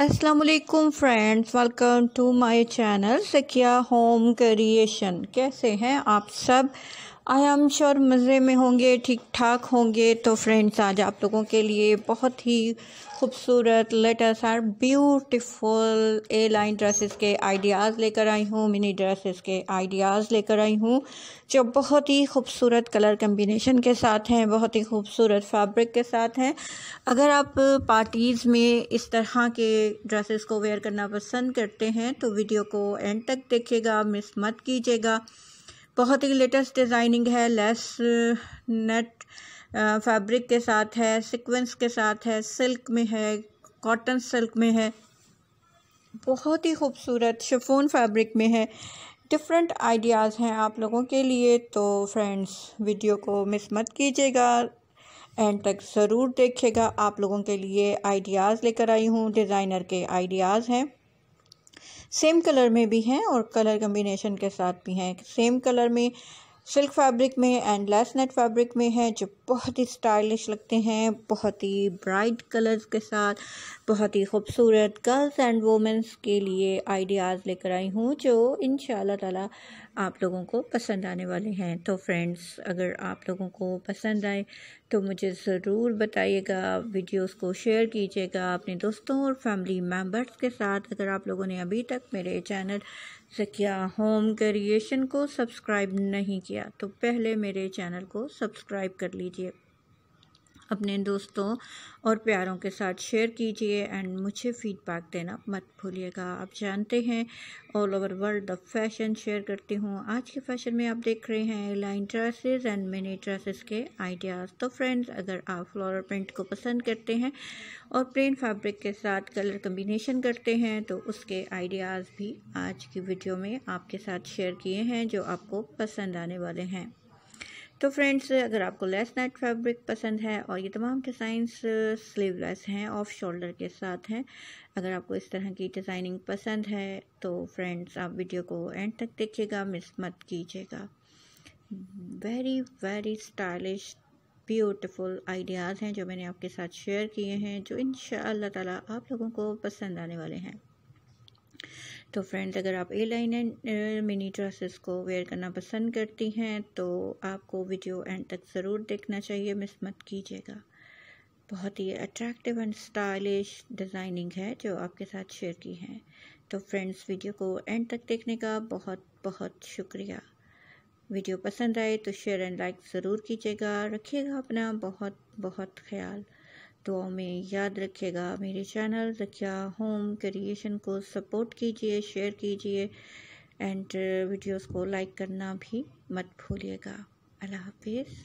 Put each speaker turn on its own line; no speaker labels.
असलकुम friends welcome to my channel Sakiya Home Creation कैसे हैं आप सब आई एम श्योर मज़े में होंगे ठीक ठाक होंगे तो फ्रेंड्स आज आप लोगों के लिए बहुत ही खूबसूरत लेटेस्ट और ब्यूटीफुल ए लाइन ड्रेसेस के आइडियाज़ लेकर आई हूँ मिनी ड्रेसेस के आइडियाज़ लेकर आई हूँ जो बहुत ही खूबसूरत कलर कम्बिनेशन के साथ हैं बहुत ही खूबसूरत फैब्रिक के साथ हैं अगर आप पार्टीज़ में इस तरह के ड्रेसेस को वेयर करना पसंद करते हैं तो वीडियो को एंड तक देखिएगा मिस मत कीजिएगा बहुत ही लेटेस्ट डिज़ाइनिंग है लेस नेट फैब्रिक के साथ है सिक्वेंस के साथ है सिल्क में है कॉटन सिल्क में है बहुत ही खूबसूरत शिफोन फैब्रिक में है डिफरेंट आइडियाज़ हैं आप लोगों के लिए तो फ्रेंड्स वीडियो को मिस मत कीजिएगा एंड तक ज़रूर देखिएगा आप लोगों के लिए आइडियाज़ लेकर आई हूँ डिज़ाइनर के आइडियाज़ हैं सेम कलर में भी हैं और कलर कम्बिनेशन के साथ भी हैं सेम कलर में सिल्क फैब्रिक में एंड लेस नेट फैब्रिक में है जो बहुत ही स्टाइलिश लगते हैं बहुत ही ब्राइट कलर्स के साथ बहुत ही खूबसूरत गर्ल्स एंड वोमेंस के लिए आइडियाज़ लेकर आई हूँ जो इन ताला आप लोगों को पसंद आने वाले हैं तो फ्रेंड्स अगर आप लोगों को पसंद आए तो मुझे ज़रूर बताइएगा वीडियोस को शेयर कीजिएगा अपने दोस्तों और फैमिली मेम्बर्स के साथ अगर आप लोगों ने अभी तक मेरे चैनल सकिया होम क्रिएशन को सब्सक्राइब नहीं किया गया तो पहले मेरे चैनल को सब्सक्राइब कर लीजिए अपने दोस्तों और प्यारों के साथ शेयर कीजिए एंड मुझे फीडबैक देना मत भूलिएगा आप जानते हैं all over world the fashion share करती हूँ आज के फैशन में आप देख रहे हैं line dresses and mini dresses के आइडियाज़ तो फ्रेंड्स अगर आप फ्लोरल प्रिंट को पसंद करते हैं और प्लेन फैब्रिक के साथ कलर कम्बिनेशन करते हैं तो उसके आइडियाज़ भी आज की वीडियो में आपके साथ शेयर किए हैं जो आपको पसंद आने वाले हैं तो फ्रेंड्स अगर आपको लेस नेट फैब्रिक पसंद है और ये तमाम डिज़ाइंस स्लीवलेस uh, हैं ऑफ शोल्डर के साथ हैं अगर आपको इस तरह की डिज़ाइनिंग पसंद है तो फ्रेंड्स आप वीडियो को एंड तक देखिएगा मिस मत कीजिएगा very very stylish beautiful ideas हैं जो मैंने आपके साथ शेयर किए हैं जो इन शाह आप लोगों को पसंद आने वाले हैं तो फ्रेंड्स अगर आप A line and mini dresses को वेयर करना पसंद करती हैं तो आपको वीडियो एंड तक ज़रूर देखना चाहिए मिस मत कीजिएगा बहुत ही अट्रैक्टिव एंड स्टाइलिश डिज़ाइनिंग है जो आपके साथ शेयर की है तो फ्रेंड्स वीडियो को एंड तक देखने का बहुत बहुत शुक्रिया वीडियो पसंद आए तो शेयर एंड लाइक ज़रूर कीजिएगा रखिएगा अपना बहुत बहुत ख्याल तो में याद रखिएगा मेरे चैनल रखिया होम क्रिएशन को सपोर्ट कीजिए शेयर कीजिए एंड वीडियोस uh, को लाइक करना भी मत भूलिएगा अल्लाह हाफिज़